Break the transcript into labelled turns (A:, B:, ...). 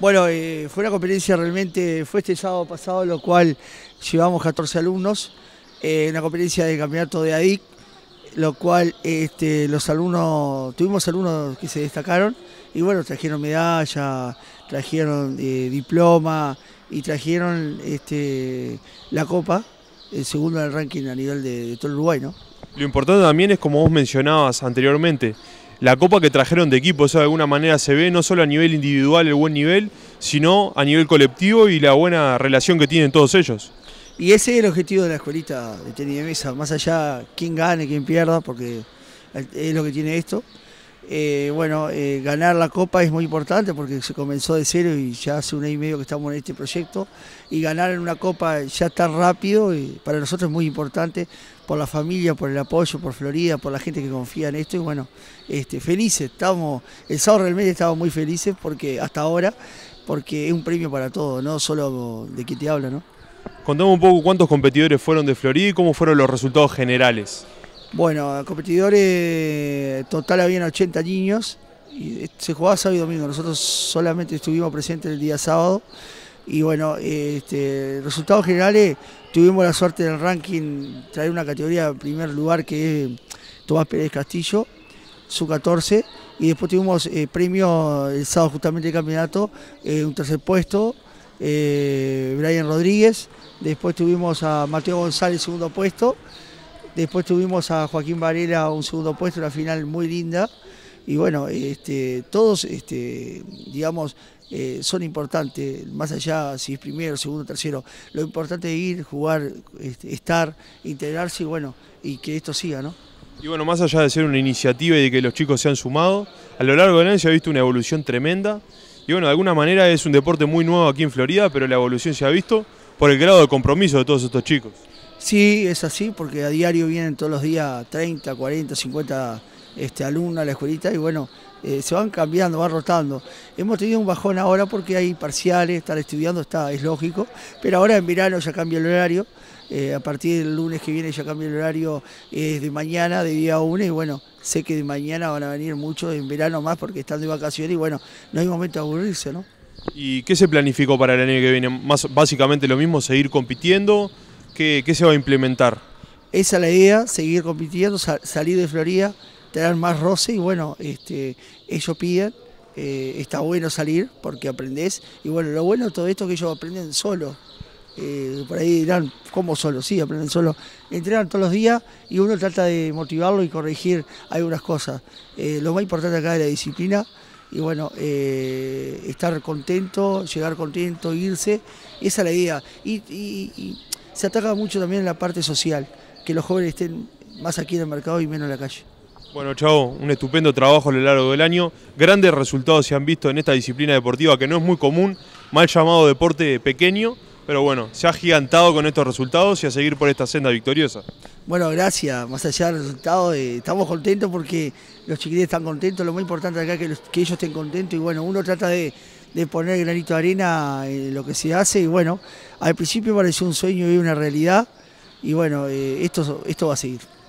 A: Bueno, eh, fue una competencia realmente, fue este sábado pasado, lo cual llevamos 14 alumnos, en eh, la competencia de campeonato de ADIC, lo cual este, los alumnos, tuvimos alumnos que se destacaron y bueno, trajeron medalla, trajeron eh, diploma y trajeron este, la copa, el segundo en el ranking a nivel de, todo Uruguay, Lo
B: importante también es como vos mencionabas anteriormente, la copa que trajeron de equipo, eso de alguna manera se ve no solo a nivel individual el buen nivel, sino a nivel colectivo y la buena relación que tienen todos ellos.
A: Y ese es el objetivo de la escuelita de tenis de mesa, más allá quién gane, quién pierda, porque es lo que tiene esto, eh, bueno, eh, ganar la Copa es muy importante porque se comenzó de cero y ya hace un año y medio que estamos en este proyecto. Y ganar en una Copa ya tan rápido y eh, para nosotros es muy importante por la familia, por el apoyo, por Florida, por la gente que confía en esto. Y bueno, este, felices, estamos, el sábado realmente estamos muy felices porque hasta ahora, porque es un premio para todos, no solo de quien te habla, ¿no? Contame un poco cuántos
B: competidores fueron de Florida y cómo fueron los resultados generales.
A: Bueno, competidores, total habían 80 niños, y se jugaba sábado y domingo, nosotros solamente estuvimos presentes el día sábado, y bueno, este, resultados generales, tuvimos la suerte del ranking, traer una categoría en primer lugar que es Tomás Pérez Castillo, su 14, y después tuvimos eh, premio el sábado justamente del campeonato, eh, un tercer puesto, eh, Brian Rodríguez, después tuvimos a Mateo González, segundo puesto, Después tuvimos a Joaquín Varela un segundo puesto, una final muy linda. Y bueno, este, todos, este, digamos, eh, son importantes, más allá si es primero, segundo, tercero. Lo importante es ir, jugar, este, estar, integrarse y bueno, y que esto siga, ¿no?
B: Y bueno, más allá de ser una iniciativa y de que los chicos se han sumado, a lo largo del año se ha visto una evolución tremenda. Y bueno, de alguna manera es un deporte muy nuevo aquí en Florida, pero la evolución se ha visto por el grado de compromiso de todos estos
A: chicos. Sí, es así, porque a diario vienen todos los días 30, 40, 50 este, alumnos a la escuelita y bueno, eh, se van cambiando, van rotando. Hemos tenido un bajón ahora porque hay parciales, estar estudiando está, es lógico, pero ahora en verano ya cambia el horario, eh, a partir del lunes que viene ya cambia el horario de mañana, de día 1 y bueno, sé que de mañana van a venir muchos en verano más porque están de vacaciones y bueno, no hay momento de aburrirse, ¿no?
B: ¿Y qué se planificó para el año que viene? Más, básicamente lo mismo, seguir compitiendo, ¿Qué, se va a implementar?
A: Esa es la idea, seguir compitiendo, salir de Florida, tener más roce y bueno, este, ellos piden, eh, está bueno salir porque aprendés y bueno, lo bueno de todo esto es que ellos aprenden solo eh, por ahí dirán, ¿cómo solo? Sí, aprenden solo. Entrenan todos los días y uno trata de motivarlo y corregir algunas cosas. Eh, lo más importante acá es la disciplina y bueno, estar contento, llegar contento, irse, esa es la idea. y se ataca mucho también en la parte social, que los jóvenes estén más aquí en el mercado y menos en la calle.
B: Bueno, Chavo, un estupendo trabajo a lo largo del año. Grandes resultados se han visto en esta disciplina deportiva que no es muy común, mal llamado deporte pequeño, pero bueno, se ha gigantado con estos resultados y a seguir por esta senda victoriosa.
A: Bueno, gracias. Más allá del resultado, eh, estamos contentos porque los chiquitines están contentos. Lo más importante acá es que ellos estén contentos y bueno, uno trata de de poner granito de arena en eh, lo que se hace. Y bueno, al principio pareció un sueño y una realidad. Y bueno, eh, esto, esto va a seguir.